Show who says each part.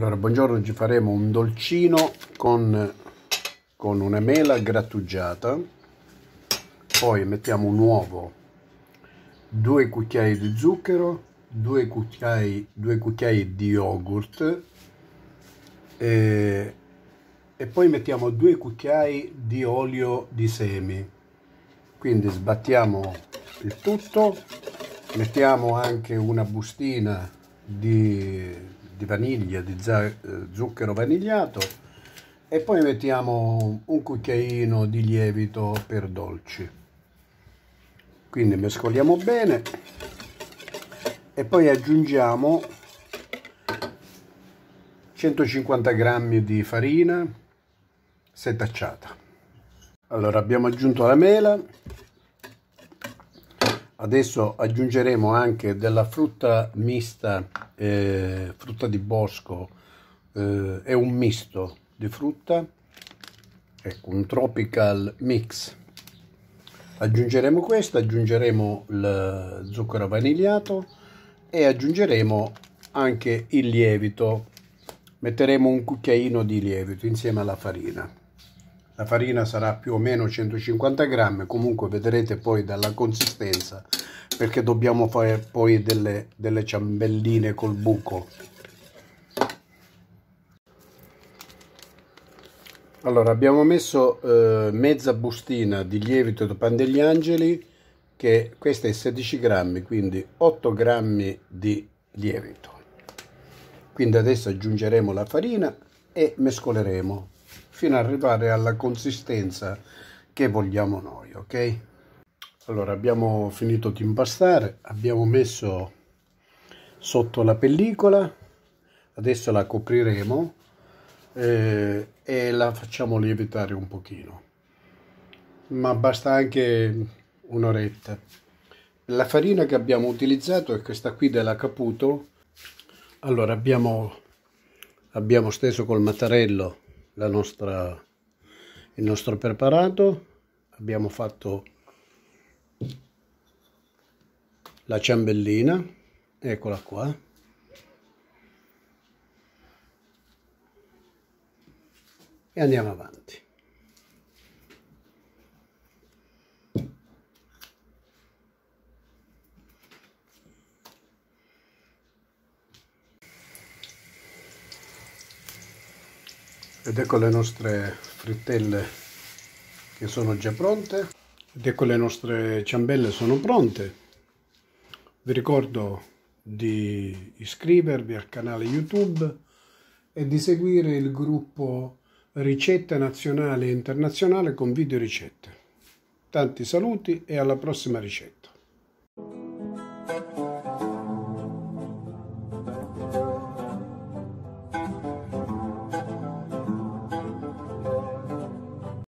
Speaker 1: Allora, buongiorno, oggi faremo un dolcino con, con, una mela grattugiata, poi mettiamo un uovo, due cucchiai di zucchero, due cucchiai, due cucchiai di yogurt e, e poi mettiamo due cucchiai di olio di semi. Quindi sbattiamo il tutto, mettiamo anche una bustina di di vaniglia, di eh, zucchero vanigliato e poi mettiamo un cucchiaino di lievito per dolci. Quindi mescoliamo bene e poi aggiungiamo 150 g di farina setacciata. Allora abbiamo aggiunto la mela adesso aggiungeremo anche della frutta mista, eh, frutta di bosco, eh, è un misto di frutta, ecco un tropical mix. Aggiungeremo questo, aggiungeremo il zucchero vanigliato e aggiungeremo anche il lievito. Metteremo un cucchiaino di lievito insieme alla farina la farina sarà più o meno 150 grammi comunque vedrete poi dalla consistenza perché dobbiamo fare poi delle, delle ciambelline col buco allora abbiamo messo eh, mezza bustina di lievito di pan degli angeli che questa è 16 grammi quindi 8 grammi di lievito quindi adesso aggiungeremo la farina e mescoleremo fino ad arrivare alla consistenza che vogliamo noi, ok? Allora abbiamo finito di impastare, abbiamo messo sotto la pellicola, adesso la copriremo eh, e la facciamo lievitare un pochino, ma basta anche un'oretta. La farina che abbiamo utilizzato è questa qui della Caputo, allora abbiamo, abbiamo steso col mattarello nostra, il nostro preparato. Abbiamo fatto la ciambellina, eccola qua. E andiamo avanti. ed ecco le nostre frittelle che sono già pronte ed ecco le nostre ciambelle sono pronte vi ricordo di iscrivervi al canale youtube e di seguire il gruppo ricette nazionale e internazionale con video ricette tanti saluti e alla prossima ricetta